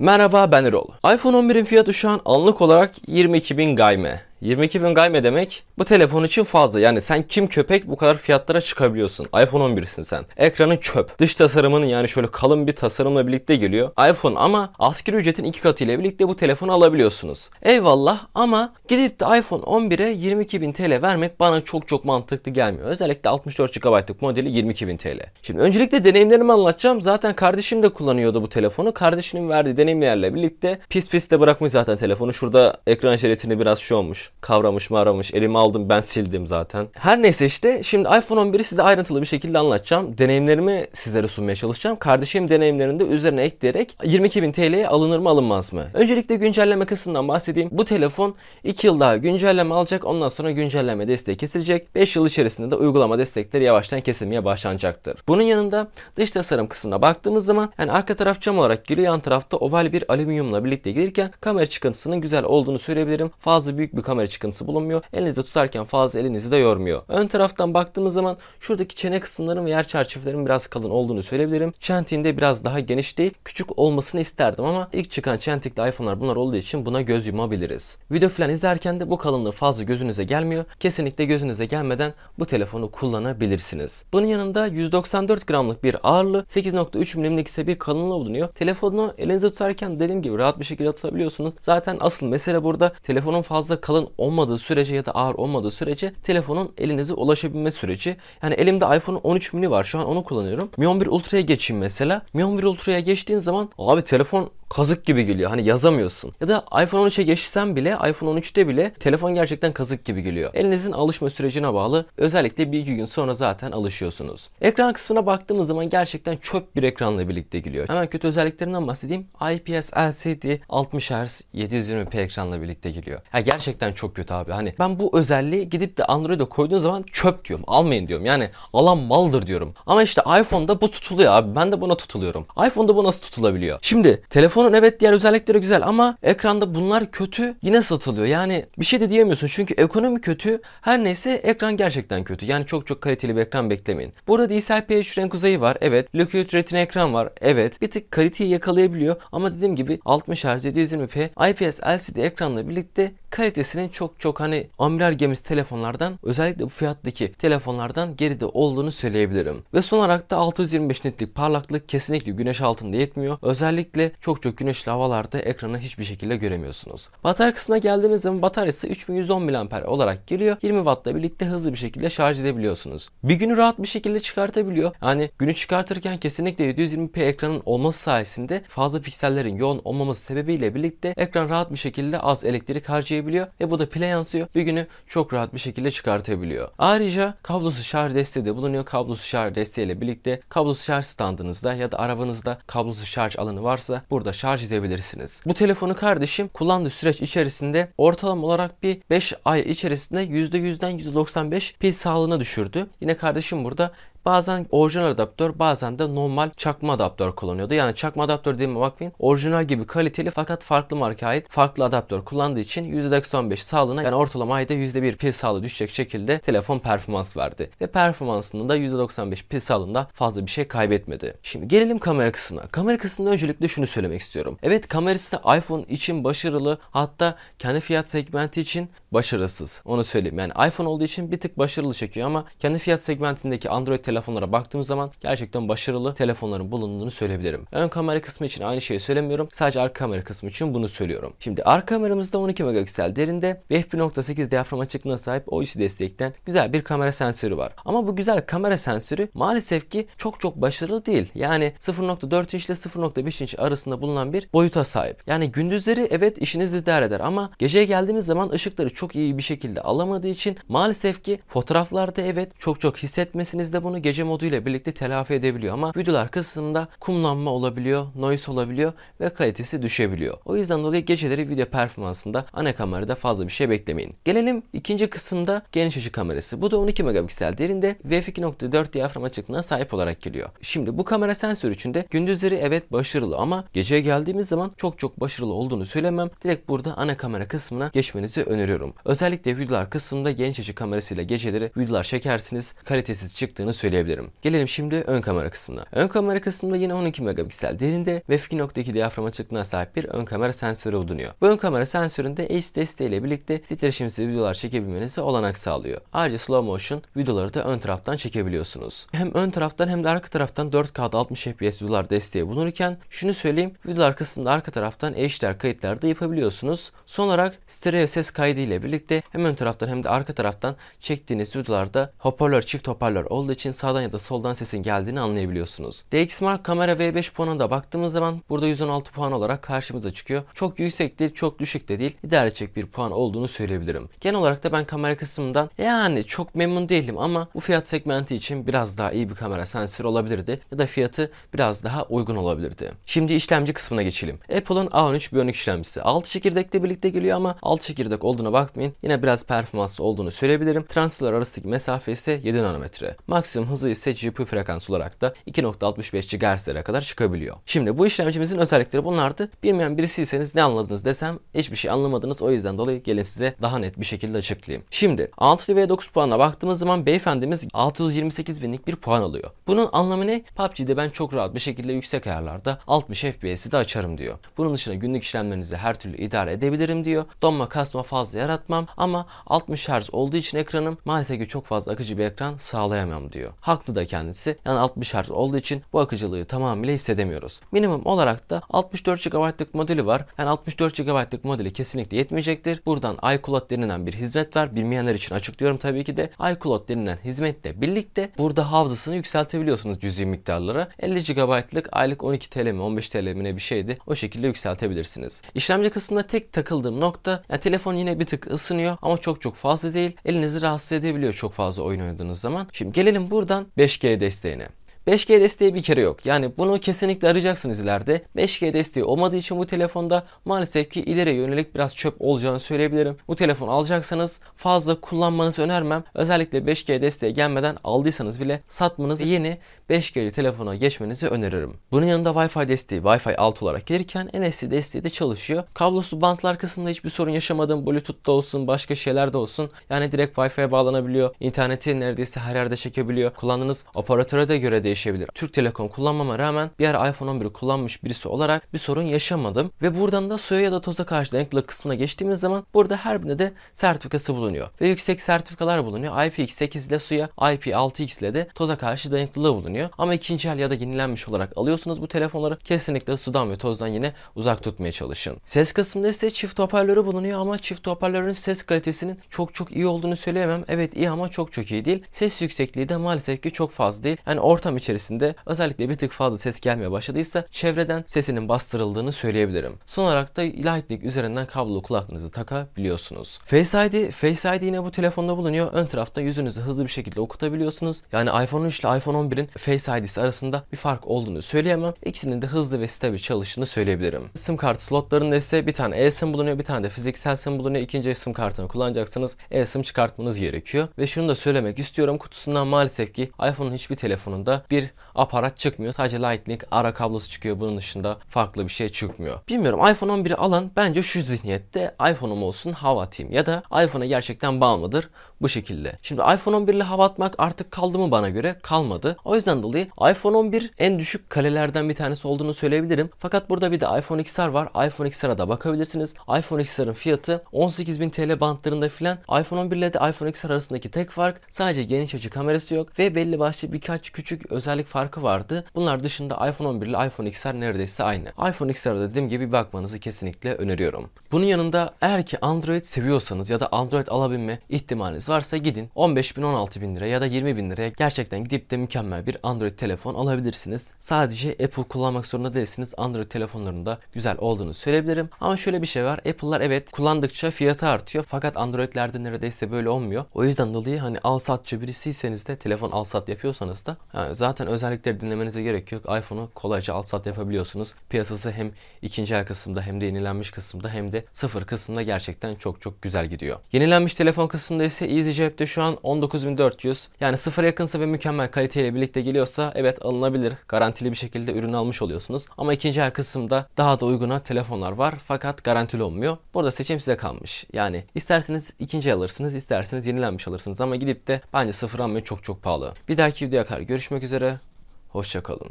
Merhaba ben Erol. iPhone 11'in fiyatı şu an anlık olarak 22.000 gayme. 22 bin gayme demek bu telefon için fazla. Yani sen kim köpek bu kadar fiyatlara çıkabiliyorsun. iPhone 11'sin sen. Ekranın çöp. Dış tasarımının yani şöyle kalın bir tasarımla birlikte geliyor. iPhone ama asgari ücretin iki katı ile birlikte bu telefonu alabiliyorsunuz. Eyvallah ama gidip de iPhone 11'e 22 bin TL vermek bana çok çok mantıklı gelmiyor. Özellikle 64 GB'lık modeli 22 bin TL. Şimdi öncelikle deneyimlerimi anlatacağım. Zaten kardeşim de kullanıyordu bu telefonu. Kardeşinin verdiği deneyimlerle birlikte pis pis de bırakmış zaten telefonu. Şurada ekran şeritini biraz şey olmuş Kavramış mı aramış. Elimi aldım ben sildim zaten. Her neyse işte şimdi iPhone 11'i size ayrıntılı bir şekilde anlatacağım. Deneyimlerimi sizlere sunmaya çalışacağım. Kardeşim deneyimlerinde üzerine ekleyerek 22.000 TL'ye alınır mı alınmaz mı? Öncelikle güncelleme kısmından bahsedeyim. Bu telefon 2 yıl daha güncelleme alacak. Ondan sonra güncelleme desteği kesilecek. 5 yıl içerisinde de uygulama destekleri yavaştan kesilmeye başlanacaktır. Bunun yanında dış tasarım kısmına baktığımız zaman yani arka taraf cam olarak geliyor. Yan tarafta oval bir alüminyumla birlikte gelirken kamera çıkıntısının güzel olduğunu söyleyebilirim. Fazla büyük bir kamera kamera çıkıntısı bulunmuyor. Elinizde tutarken fazla elinizi de yormuyor. Ön taraftan baktığımız zaman şuradaki çene kısımların ve yer çerçevelerin biraz kalın olduğunu söyleyebilirim. Çentiğinde biraz daha geniş değil. Küçük olmasını isterdim ama ilk çıkan çentikli iPhone'lar bunlar olduğu için buna göz yumabiliriz. Video falan izlerken de bu kalınlığı fazla gözünüze gelmiyor. Kesinlikle gözünüze gelmeden bu telefonu kullanabilirsiniz. Bunun yanında 194 gramlık bir ağırlığı 8.3 milimlik ise bir kalınlığı bulunuyor. Telefonu elinizde tutarken dediğim gibi rahat bir şekilde tutabiliyorsunuz. Zaten asıl mesele burada telefonun fazla kalın olmadığı sürece ya da ağır olmadığı sürece telefonun elinize ulaşabilme süreci. Yani elimde iPhone 13 mini var şu an onu kullanıyorum. Mi 11 Ultra'ya geçeyim mesela. Mi 11 Ultra'ya geçtiğim zaman abi telefon kazık gibi geliyor. Hani yazamıyorsun. Ya da iPhone 13'e geçsem bile iPhone 13'te bile telefon gerçekten kazık gibi geliyor. Elinizin alışma sürecine bağlı. Özellikle bir iki gün sonra zaten alışıyorsunuz. Ekran kısmına baktığımız zaman gerçekten çöp bir ekranla birlikte geliyor. Hemen kötü özelliklerinden bahsedeyim. IPS LCD 60 Hz 720p ekranla birlikte geliyor. Yani gerçekten çok kötü abi. Hani ben bu özelliği gidip de Android'e koyduğun zaman çöp diyorum. Almayın diyorum. Yani alan maldır diyorum. Ama işte iPhone'da bu tutuluyor abi. Ben de buna tutuluyorum. iPhone'da bu nasıl tutulabiliyor? Şimdi telefonun evet diğer özellikleri güzel ama ekranda bunlar kötü yine satılıyor. Yani bir şey de diyemiyorsun çünkü ekonomi kötü. Her neyse ekran gerçekten kötü. Yani çok çok kaliteli bir ekran beklemeyin. Burada DCI-P3 renk uzayı var. Evet. Liquid Retina ekran var. Evet. Bir tık kaliteyi yakalayabiliyor ama dediğim gibi 60 Hz 720p IPS LCD ekranla birlikte kalitesinin çok çok hani amiral gemisi telefonlardan özellikle bu fiyattaki telefonlardan geride olduğunu söyleyebilirim. Ve son olarak da 625 nitlik parlaklık kesinlikle güneş altında yetmiyor. Özellikle çok çok güneşli havalarda ekranı hiçbir şekilde göremiyorsunuz. Batarya kısmına geldiğimiz zaman bataryası 3110 mAh olarak geliyor. 20 Watt'la birlikte hızlı bir şekilde şarj edebiliyorsunuz. Bir günü rahat bir şekilde çıkartabiliyor. Yani günü çıkartırken kesinlikle 720p ekranın olması sayesinde fazla piksellerin yoğun olmaması sebebiyle birlikte ekran rahat bir şekilde az elektrik harcayabiliyor yükleyebiliyor ve bu da pile yansıyor. Bir günü çok rahat bir şekilde çıkartabiliyor. Ayrıca kablosuz şarj desteği de bulunuyor. Kablosuz şarj desteğiyle birlikte kablosuz şarj standınızda ya da arabanızda kablosuz şarj alanı varsa burada şarj edebilirsiniz. Bu telefonu kardeşim kullandığı süreç içerisinde ortalama olarak bir 5 ay içerisinde %100'den %95 pil sağlığına düşürdü. Yine kardeşim burada Bazen orijinal adaptör bazen de normal çakma adaptör kullanıyordu. Yani çakma adaptör dediğim bakmayın. Orijinal gibi kaliteli fakat farklı marka ait farklı adaptör kullandığı için %95 sağlığına yani ortalama ayda %1 pil sağlığı düşecek şekilde telefon performans verdi. Ve performansında da %95 pil sağlığında fazla bir şey kaybetmedi. Şimdi gelelim kamera kısmına. Kamera kısmında öncelikle şunu söylemek istiyorum. Evet kamerası da iPhone için başarılı hatta kendi fiyat segmenti için başarısız. Onu söyleyeyim. Yani iPhone olduğu için bir tık başarılı çekiyor ama kendi fiyat segmentindeki Android telefon telefonlara baktığım zaman gerçekten başarılı telefonların bulunduğunu söyleyebilirim. Ön kamera kısmı için aynı şeyi söylemiyorum. Sadece arka kamera kısmı için bunu söylüyorum. Şimdi arka kameramızda 12 megapiksel derinde ve f1.8 diyafram açıklığına sahip OIS destekten güzel bir kamera sensörü var. Ama bu güzel kamera sensörü maalesef ki çok çok başarılı değil. Yani 0.4 inç ile 0.5 inç arasında bulunan bir boyuta sahip. Yani gündüzleri evet işinizi idare eder ama geceye geldiğimiz zaman ışıkları çok iyi bir şekilde alamadığı için maalesef ki fotoğraflarda evet çok çok hissetmesiniz de bunu gece modu ile birlikte telafi edebiliyor ama videolar kısmında kumlanma olabiliyor, noise olabiliyor ve kalitesi düşebiliyor. O yüzden dolayı geceleri video performansında ana kamerada fazla bir şey beklemeyin. Gelelim ikinci kısımda geniş açı kamerası. Bu da 12 megapiksel derinde f2.4 diyafram açıklığına sahip olarak geliyor. Şimdi bu kamera sensör içinde gündüzleri evet başarılı ama geceye geldiğimiz zaman çok çok başarılı olduğunu söylemem. Direkt burada ana kamera kısmına geçmenizi öneriyorum. Özellikle videolar kısmında geniş açı kamerasıyla geceleri videolar çekersiniz kalitesiz çıktığını söyleyeyim söyleyebilirim. Gelelim şimdi ön kamera kısmına. Ön kamera kısmında yine 12 megapiksel derinde ve 2.2 diyafram açıklığına sahip bir ön kamera sensörü bulunuyor. Bu ön kamera sensöründe eş desteğiyle birlikte titreşimsiz videolar çekebilmenize olanak sağlıyor. Ayrıca slow motion videoları da ön taraftan çekebiliyorsunuz. Hem ön taraftan hem de arka taraftan 4K'da 60 FPS videolar desteği bulunurken şunu söyleyeyim videolar kısmında arka taraftan HDR kayıtlar da yapabiliyorsunuz. Son olarak stereo ses kaydı ile birlikte hem ön taraftan hem de arka taraftan çektiğiniz videolarda hoparlör çift hoparlör olduğu için sağdan ya da soldan sesin geldiğini anlayabiliyorsunuz. DxMark kamera V5 puanına da baktığımız zaman burada 116 puan olarak karşımıza çıkıyor. Çok yüksek değil, çok düşük de değil. İdare bir puan olduğunu söyleyebilirim. Genel olarak da ben kamera kısmından yani çok memnun değilim ama bu fiyat segmenti için biraz daha iyi bir kamera sensörü olabilirdi ya da fiyatı biraz daha uygun olabilirdi. Şimdi işlemci kısmına geçelim. Apple'ın A13 Bionic işlemcisi 6 çekirdekle birlikte geliyor ama 6 çekirdek olduğuna bakmayın. Yine biraz performanslı olduğunu söyleyebilirim. Transistörler arasındaki mesafe ise 7 nanometre. Maksimum hızı ise GPU frekansı olarak da 2.65 GHz'lere kadar çıkabiliyor. Şimdi bu işlemcimizin özellikleri bunlardı. Bilmeyen birisiyseniz ne anladınız desem hiçbir şey anlamadınız. O yüzden dolayı gelin size daha net bir şekilde açıklayayım. Şimdi 6 ve 9 puanına baktığımız zaman beyefendimiz 628 binlik bir puan alıyor. Bunun anlamı ne? PUBG'de ben çok rahat bir şekilde yüksek ayarlarda 60 FPS'i de açarım diyor. Bunun dışında günlük işlemlerinizi her türlü idare edebilirim diyor. Donma kasma fazla yaratmam ama 60 Hz olduğu için ekranım maalesef ki çok fazla akıcı bir ekran sağlayamam diyor. Haklı da kendisi. Yani 60 Hz olduğu için bu akıcılığı tamamıyla hissedemiyoruz. Minimum olarak da 64 GB'lık modeli var. Yani 64 GB'lık modeli kesinlikle yetmeyecektir. Buradan iCloud denilen bir hizmet var. Bilmeyenler için açıklıyorum tabii ki de. iCloud denilen hizmetle birlikte burada hafızasını yükseltebiliyorsunuz cüzi miktarlara. 50 GB'lık aylık 12 TL mi 15 TL mi ne bir şeydi. O şekilde yükseltebilirsiniz. İşlemci kısmında tek takıldığım nokta yani telefon yine bir tık ısınıyor ama çok çok fazla değil. Elinizi rahatsız edebiliyor çok fazla oyun oynadığınız zaman. Şimdi gelelim burada Buradan 5G desteğine. 5G desteği bir kere yok. Yani bunu kesinlikle arayacaksınız ileride. 5G desteği olmadığı için bu telefonda maalesef ki ileri yönelik biraz çöp olacağını söyleyebilirim. Bu telefon alacaksanız fazla kullanmanızı önermem. Özellikle 5G desteği gelmeden aldıysanız bile satmanızı yeni 5G'li telefona geçmenizi öneririm. Bunun yanında Wi-Fi desteği Wi-Fi 6 olarak gelirken NFC desteği de çalışıyor. Kablosuz bantlar kısmında hiçbir sorun yaşamadım. Bluetooth da olsun başka şeyler de olsun. Yani direkt Wi-Fi'ye bağlanabiliyor. İnterneti neredeyse her yerde çekebiliyor. Kullandığınız operatöre de göre de değişebilir. Türk Telekom kullanmama rağmen bir ara iPhone 11'i kullanmış birisi olarak bir sorun yaşamadım. Ve buradan da suya ya da toza karşı dayanıklılık kısmına geçtiğimiz zaman burada her birinde de sertifikası bulunuyor. Ve yüksek sertifikalar bulunuyor. IPX8 ile suya, IP6X ile de toza karşı dayanıklılığı bulunuyor. Ama ikinci el ya da yenilenmiş olarak alıyorsunuz bu telefonları. Kesinlikle sudan ve tozdan yine uzak tutmaya çalışın. Ses kısmında ise çift hoparlörü bulunuyor ama çift hoparlörün ses kalitesinin çok çok iyi olduğunu söyleyemem. Evet iyi ama çok çok iyi değil. Ses yüksekliği de maalesef ki çok fazla değil. Yani ortam içerisinde özellikle bir tık fazla ses gelmeye başladıysa çevreden sesinin bastırıldığını söyleyebilirim. Son olarak da Lightning üzerinden kablo kulaklığınızı takabiliyorsunuz. Face ID, Face ID yine bu telefonda bulunuyor. Ön tarafta yüzünüzü hızlı bir şekilde okutabiliyorsunuz. Yani iPhone 3 ile iPhone 11'in Face ID'si arasında bir fark olduğunu söyleyemem. İkisinin de hızlı ve stabil çalıştığını söyleyebilirim. SIM kart slotlarında ise bir tane eSIM bulunuyor, bir tane de fiziksel SIM bulunuyor. İkinci SIM kartını kullanacaksınız. eSIM çıkartmanız gerekiyor. Ve şunu da söylemek istiyorum. Kutusundan maalesef ki iPhone'un hiçbir telefonunda bir aparat çıkmıyor. Sadece Lightning ara kablosu çıkıyor. Bunun dışında farklı bir şey çıkmıyor. Bilmiyorum iPhone 11'i alan bence şu zihniyette iPhone'um olsun hava atayım ya da iPhone'a gerçekten bağımlıdır. Bu şekilde. Şimdi iPhone 11 ile hava atmak artık kaldı mı bana göre? Kalmadı. O yüzden dolayı iPhone 11 en düşük kalelerden bir tanesi olduğunu söyleyebilirim. Fakat burada bir de iPhone XR var. iPhone XR'a da bakabilirsiniz. iPhone XR'ın fiyatı 18.000 TL bantlarında filan. iPhone 11 ile de iPhone XR arasındaki tek fark sadece geniş açı kamerası yok ve belli başlı birkaç küçük özellik farkı vardı. Bunlar dışında iPhone 11 ile iPhone XR neredeyse aynı. iPhone XR'a dediğim gibi bakmanızı kesinlikle öneriyorum. Bunun yanında eğer ki Android seviyorsanız ya da Android alabilme ihtimaliniz varsa gidin 15 bin 16 bin lira ya da 20 bin liraya gerçekten gidip de mükemmel bir Android telefon alabilirsiniz. Sadece Apple kullanmak zorunda değilsiniz. Android telefonlarında güzel olduğunu söyleyebilirim. Ama şöyle bir şey var. Apple'lar evet kullandıkça fiyatı artıyor. Fakat Android'lerde neredeyse böyle olmuyor. O yüzden dolayı hani al satçı birisiyseniz de telefon al sat yapıyorsanız da yani zaten özellikleri dinlemenize gerek yok. iPhone'u kolayca al sat yapabiliyorsunuz. Piyasası hem ikinci el kısımda hem de yenilenmiş kısımda hem de sıfır kısımda gerçekten çok çok güzel gidiyor. Yenilenmiş telefon kısmında ise iyi 700 cepte şu an 19400. Yani sıfır yakınsa ve mükemmel kaliteyle birlikte geliyorsa evet alınabilir. Garantili bir şekilde ürün almış oluyorsunuz. Ama ikinci el kısımda daha da uyguna telefonlar var fakat garantili olmuyor. Burada seçim size kalmış. Yani isterseniz ikinci alırsınız, isterseniz yenilenmiş alırsınız ama gidip de bence sıfır almayı çok çok pahalı. Bir dahaki videoya kadar görüşmek üzere. Hoşçakalın.